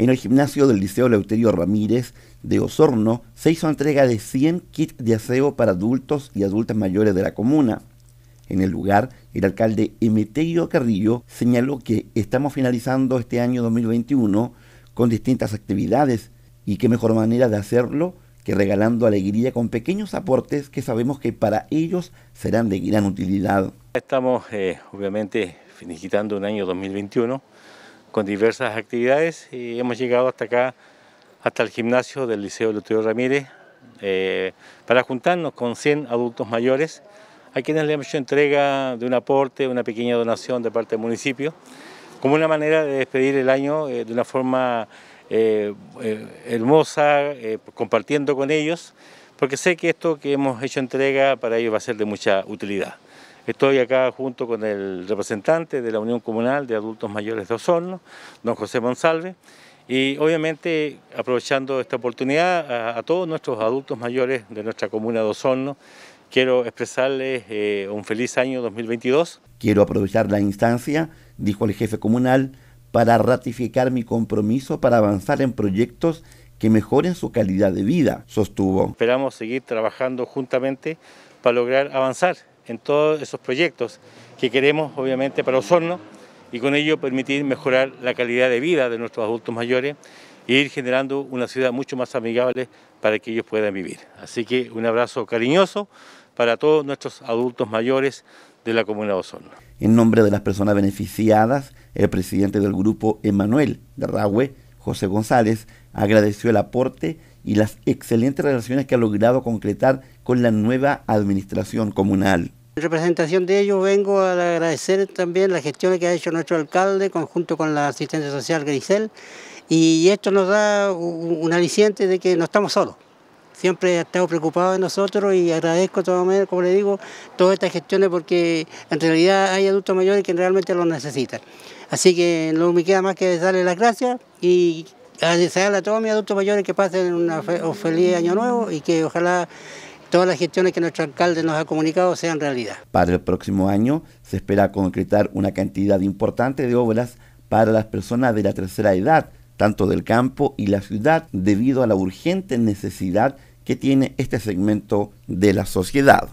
En el gimnasio del Liceo Leuterio Ramírez de Osorno se hizo entrega de 100 kits de aseo para adultos y adultas mayores de la comuna. En el lugar, el alcalde Emeterio Carrillo señaló que estamos finalizando este año 2021 con distintas actividades y qué mejor manera de hacerlo que regalando alegría con pequeños aportes que sabemos que para ellos serán de gran utilidad. Estamos eh, obviamente finiquitando un año 2021 con diversas actividades y hemos llegado hasta acá, hasta el gimnasio del Liceo Lutero Ramírez, eh, para juntarnos con 100 adultos mayores, a quienes le hemos hecho entrega de un aporte, una pequeña donación de parte del municipio, como una manera de despedir el año eh, de una forma eh, hermosa, compartiendo con ellos, porque sé que esto que hemos hecho entrega para ellos va a ser de mucha utilidad. Estoy acá junto con el representante de la Unión Comunal de Adultos Mayores de Osorno, don José Monsalve, y obviamente aprovechando esta oportunidad a, todos nuestros adultos mayores de nuestra comuna de Osorno, quiero expresarles eh, un feliz año 2022. Quiero aprovechar la instancia, dijo el jefe comunal, para ratificar mi compromiso para avanzar en proyectos que mejoren su calidad de vida, sostuvo. Esperamos seguir trabajando juntamente para lograr avanzar en todos esos proyectos que queremos, obviamente, para Osorno y con ello permitir mejorar la calidad de vida de nuestros adultos mayores e ir generando una ciudad mucho más amigable para que ellos puedan vivir. Así que un abrazo cariñoso para todos nuestros adultos mayores de la comuna de Osorno. En nombre de las personas beneficiadas, el presidente del grupo Emanuel de José González, Agradeció el aporte y las excelentes relaciones que ha logrado concretar con la nueva administración comunal. En representación de ellos vengo a agradecer también las gestiones que ha hecho nuestro alcalde conjunto con la asistencia social Grisel y esto nos da un, aliciente de que no estamos solos. Siempre ha estado preocupado de nosotros y agradezco, como le digo, todas estas gestiones porque en realidad hay adultos mayores que realmente lo necesitan. Así que no me queda más que darle las gracias y a a todos mis adultos mayores que pasen un feliz año nuevo y que ojalá todas las gestiones que nuestro alcalde nos ha comunicado sean realidad. Para el próximo año se espera concretar una cantidad importante de obras para las personas de la tercera edad, tanto del campo y la ciudad, debido a la urgente necesidad que tiene este segmento de la sociedad.